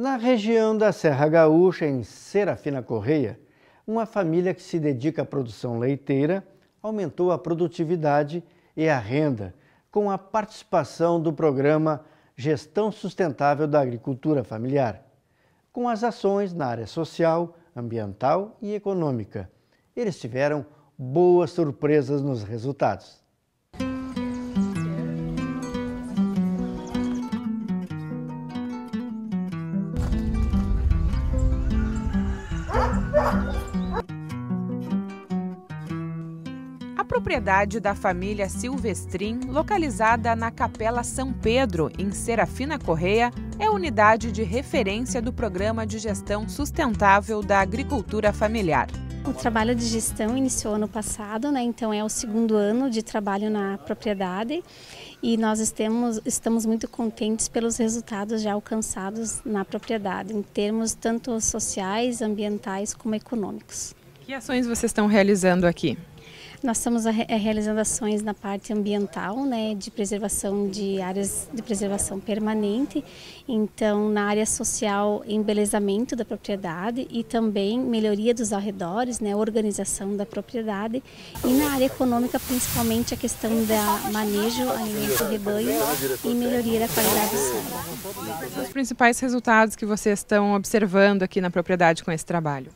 Na região da Serra Gaúcha, em Serafina Correia, uma família que se dedica à produção leiteira aumentou a produtividade e a renda com a participação do programa Gestão Sustentável da Agricultura Familiar, com as ações na área social, ambiental e econômica. Eles tiveram boas surpresas nos resultados. propriedade da família Silvestrin, localizada na Capela São Pedro, em Serafina Correia, é unidade de referência do Programa de Gestão Sustentável da Agricultura Familiar. O trabalho de gestão iniciou ano passado, né? então é o segundo ano de trabalho na propriedade e nós estamos, estamos muito contentes pelos resultados já alcançados na propriedade, em termos tanto sociais, ambientais como econômicos. Que ações vocês estão realizando aqui? Nós estamos eh, realizando ações na parte ambiental, né, de preservação de áreas de preservação permanente, então na área social, embelezamento da propriedade e também melhoria dos arredores, né, organização da propriedade e na área econômica principalmente a questão da manejo, alimento rebanho e melhoria da qualidade do solo. Os principais resultados que vocês estão observando aqui na propriedade com esse trabalho?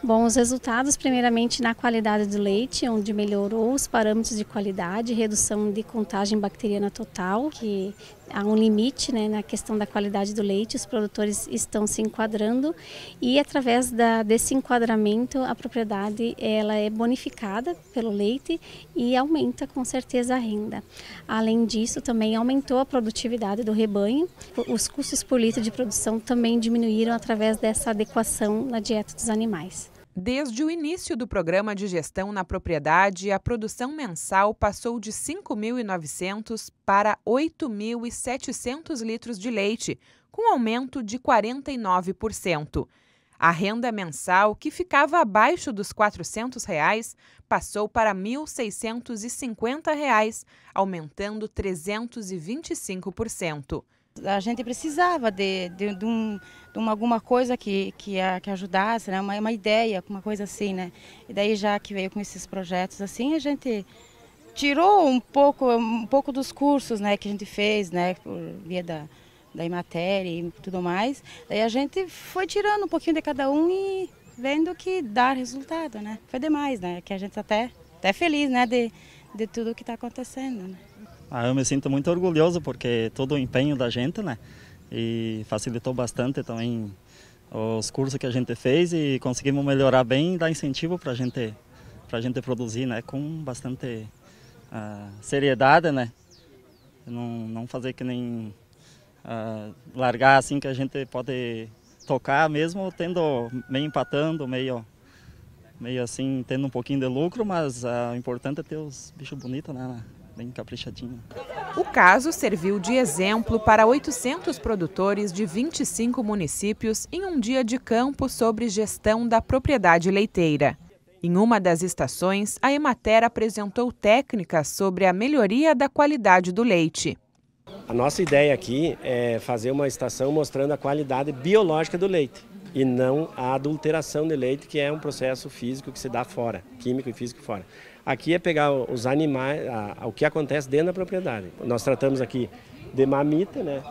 Bom, os resultados, primeiramente, na qualidade do leite, onde melhorou os parâmetros de qualidade, redução de contagem bacteriana total, que há um limite né, na questão da qualidade do leite, os produtores estão se enquadrando e, através da, desse enquadramento, a propriedade ela é bonificada pelo leite e aumenta, com certeza, a renda. Além disso, também aumentou a produtividade do rebanho, os custos por litro de produção também diminuíram através dessa adequação na dieta dos animais. Desde o início do programa de gestão na propriedade, a produção mensal passou de 5.900 para 8.700 litros de leite, com aumento de 49%. A renda mensal, que ficava abaixo dos R$ 400, reais, passou para R$ 1.650, reais, aumentando 325% a gente precisava de, de, de, um, de uma, alguma coisa que, que, que ajudasse, né? uma, uma ideia, uma coisa assim, né? E daí já que veio com esses projetos assim, a gente tirou um pouco, um pouco dos cursos né, que a gente fez, né? Por via da, da Imatéria e tudo mais. Daí a gente foi tirando um pouquinho de cada um e vendo que dá resultado, né? Foi demais, né? Que a gente até até feliz, né, de, de tudo que está acontecendo, né? Ah, eu me sinto muito orgulhoso porque todo o empenho da gente, né? E facilitou bastante também os cursos que a gente fez e conseguimos melhorar bem e dar incentivo para gente, a gente produzir, né? Com bastante uh, seriedade, né? Não, não fazer que nem uh, largar assim que a gente pode tocar mesmo tendo meio empatando, meio meio assim, tendo um pouquinho de lucro, mas uh, o importante é ter os bichos bonitos, né? bem caprichadinho. O caso serviu de exemplo para 800 produtores de 25 municípios em um dia de campo sobre gestão da propriedade leiteira. Em uma das estações, a Emater apresentou técnicas sobre a melhoria da qualidade do leite. A nossa ideia aqui é fazer uma estação mostrando a qualidade biológica do leite e não a adulteração de leite, que é um processo físico que se dá fora, químico e físico fora. Aqui é pegar os animais, a, a, o que acontece dentro da propriedade. Nós tratamos aqui de mamita, né?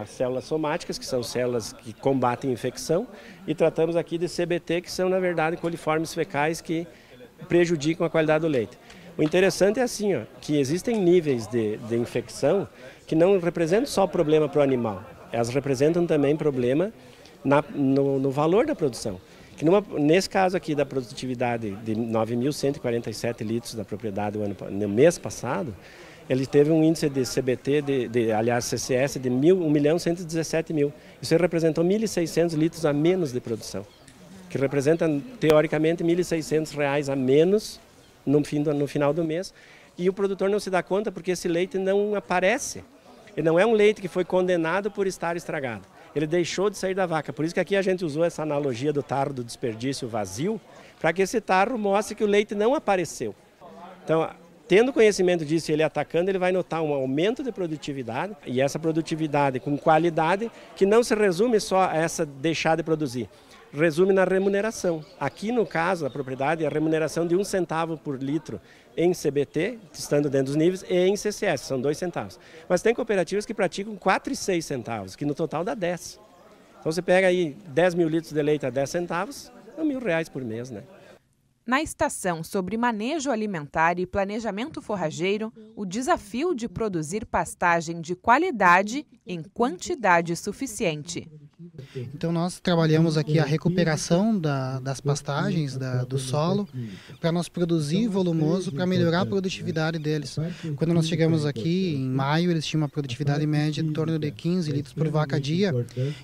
as células somáticas, que são células que combatem infecção, e tratamos aqui de CBT, que são, na verdade, coliformes fecais que prejudicam a qualidade do leite. O interessante é assim, ó, que existem níveis de, de infecção que não representam só problema para o animal, elas representam também problema na, no, no valor da produção. Que numa, nesse caso aqui da produtividade de 9.147 litros da propriedade ano, no mês passado, ele teve um índice de CBT, de, de aliás CCS, de 1.117.000 Isso representou 1.600 litros a menos de produção, que representa, teoricamente, 1.600 reais a menos no, fim do, no final do mês. E o produtor não se dá conta porque esse leite não aparece. Ele não é um leite que foi condenado por estar estragado ele deixou de sair da vaca. Por isso que aqui a gente usou essa analogia do tarro do desperdício vazio, para que esse tarro mostre que o leite não apareceu. Então, tendo conhecimento disso e ele atacando, ele vai notar um aumento de produtividade e essa produtividade com qualidade que não se resume só a essa deixar de produzir. Resume na remuneração. Aqui, no caso, a propriedade é a remuneração de um centavo por litro em CBT, estando dentro dos níveis, e em CCS, são dois centavos. Mas tem cooperativas que praticam 4 e 6 centavos, que no total dá 10. Então você pega aí 10 mil litros de leite a 10 centavos, é mil reais por mês, né? Na estação sobre manejo alimentar e planejamento forrageiro, o desafio de produzir pastagem de qualidade em quantidade suficiente. Então nós trabalhamos aqui a recuperação da, das pastagens, da, do solo, para nós produzir volumoso, para melhorar a produtividade deles. Quando nós chegamos aqui, em maio, eles tinham uma produtividade média em torno de 15 litros por vaca a dia,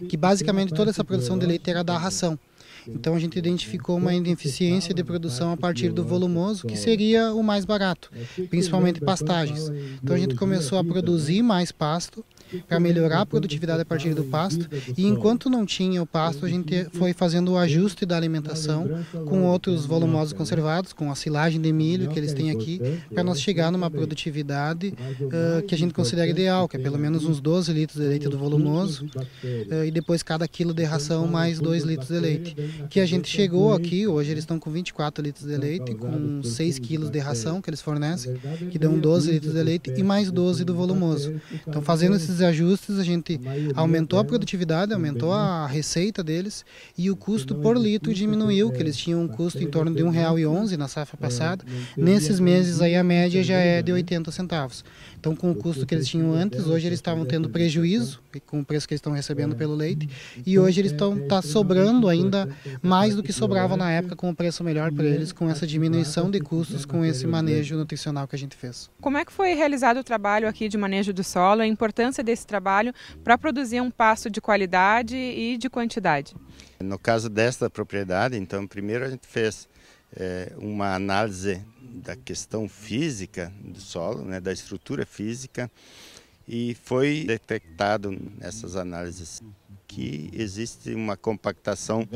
que basicamente toda essa produção de leite era da ração. Então a gente identificou uma ineficiência de produção a partir do volumoso, que seria o mais barato, principalmente pastagens. Então a gente começou a produzir mais pasto para melhorar a produtividade a partir do pasto. E enquanto não tinha o pasto, a gente foi fazendo o ajuste da alimentação com outros volumosos conservados, com a silagem de milho que eles têm aqui, para nós chegar numa produtividade uh, que a gente considera ideal, que é pelo menos uns 12 litros de leite do volumoso uh, e depois cada quilo de ração mais 2 litros de leite. Que a gente chegou aqui, hoje eles estão com 24 litros de leite, com 6 quilos de ração que eles fornecem, que dão 12 litros de leite e mais 12 do volumoso. Então fazendo esses esses ajustes a gente a aumentou a produtividade, aumentou a receita deles e o custo por litro diminuiu, que eles tinham um tá? custo em torno de R$ 1,11 na safra é, passada. Nesses meses aí a média já é de 80 né? centavos. Então com o custo que eles tinham antes, é hoje eles estavam tendo né? prejuízo com o preço que eles estão recebendo é, pelo leite e hoje eles estão tá sobrando ainda né? tá mais do que sobrava na época com o preço melhor para eles com essa diminuição de custos com esse manejo nutricional que a gente fez. Como é que foi realizado o trabalho aqui de manejo do solo, a importância desse trabalho para produzir um pasto de qualidade e de quantidade? No caso desta propriedade, então, primeiro a gente fez é, uma análise da questão física do solo, né, da estrutura física, e foi detectado nessas análises que existe uma compactação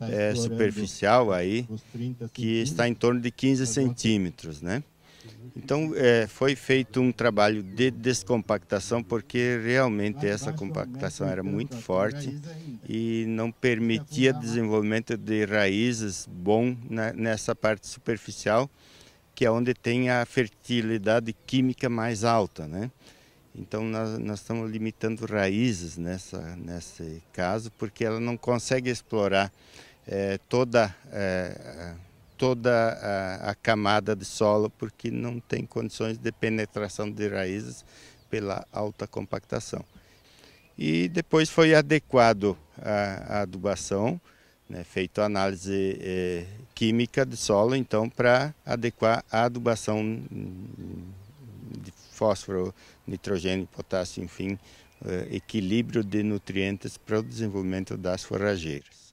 é, superficial aí que está em torno de 15 centímetros, né? Então é, foi feito um trabalho de descompactação porque realmente essa compactação era muito forte e não permitia desenvolvimento de raízes bom nessa parte superficial que é onde tem a fertilidade química mais alta, né? Então nós, nós estamos limitando raízes nessa nesse caso porque ela não consegue explorar é, toda é, toda a, a, camada de solo, porque não tem condições de penetração de raízes pela alta compactação. E depois foi adequado a, a adubação, né, feito análise eh, química de solo, então para adequar a adubação de fósforo, nitrogênio, potássio, enfim, eh, equilíbrio de nutrientes para o desenvolvimento das forrageiras.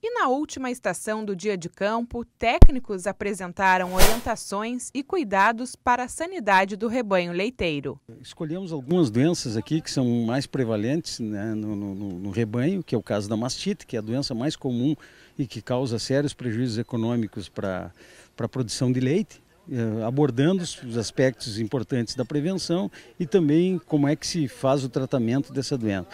E na última estação do dia de campo, técnicos apresentaram orientações e cuidados para a sanidade do rebanho leiteiro. Escolhemos algumas doenças aqui que são mais prevalentes né, no, no, no, rebanho, que é o caso da mastite, que é a doença mais comum e que causa sérios prejuízos econômicos para a produção de leite eh, abordando os aspectos importantes da prevenção e também como é que se faz o tratamento dessa doença.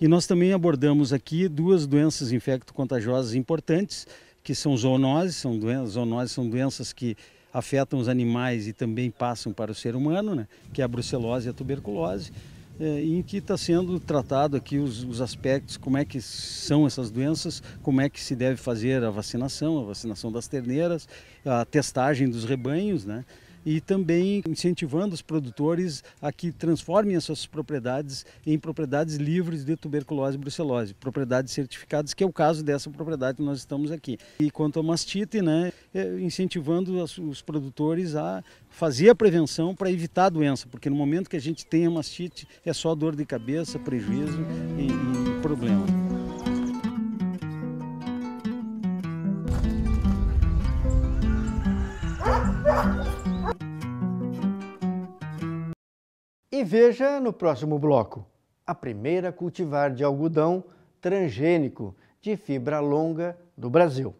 E nós também abordamos aqui duas doenças infecto-contagiosas importantes, que são zoonoses, são doenças, zoonoses são doenças que afetam os animais e também passam para o ser humano, né? que é a brucelose e a tuberculose, é, em que está sendo tratado aqui os, os, aspectos, como é que são essas doenças, como é que se deve fazer a vacinação, a vacinação das terneiras, a testagem dos rebanhos, né? e também incentivando os produtores a que transformem as suas propriedades em propriedades livres de tuberculose e brucelose, propriedades certificadas, que é o caso dessa propriedade que nós estamos aqui. E quanto à mastite, né, é, incentivando os produtores a fazer a prevenção para evitar a doença, porque no momento que a gente tem a mastite é só dor de cabeça, prejuízo e, e problema. E veja no próximo bloco a primeira cultivar de algodão transgênico de fibra longa do Brasil.